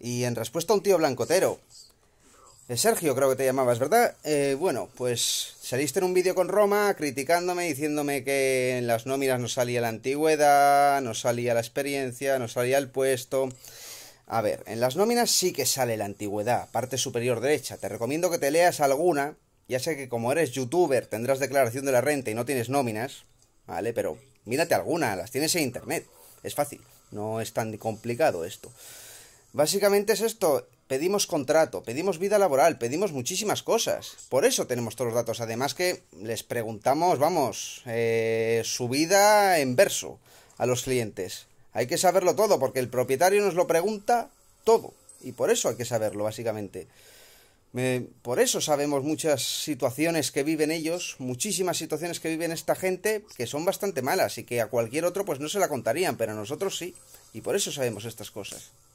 Y en respuesta a un tío blancotero. Eh, Sergio, creo que te llamabas, ¿verdad? Eh, bueno, pues saliste en un vídeo con Roma criticándome, diciéndome que en las nóminas no salía la antigüedad, no salía la experiencia, no salía el puesto. A ver, en las nóminas sí que sale la antigüedad, parte superior derecha. Te recomiendo que te leas alguna. Ya sé que como eres youtuber tendrás declaración de la renta y no tienes nóminas, ¿vale? Pero mírate alguna, las tienes en internet. Es fácil, no es tan complicado esto. Básicamente es esto, pedimos contrato, pedimos vida laboral, pedimos muchísimas cosas. Por eso tenemos todos los datos. Además que les preguntamos, vamos, eh, su vida en verso a los clientes. Hay que saberlo todo porque el propietario nos lo pregunta todo. Y por eso hay que saberlo, básicamente. por eso sabemos muchas situaciones que viven ellos, muchísimas situaciones que viven esta gente que son bastante malas y que a cualquier otro pues no se la contarían, pero a nosotros sí. Y por eso sabemos estas cosas.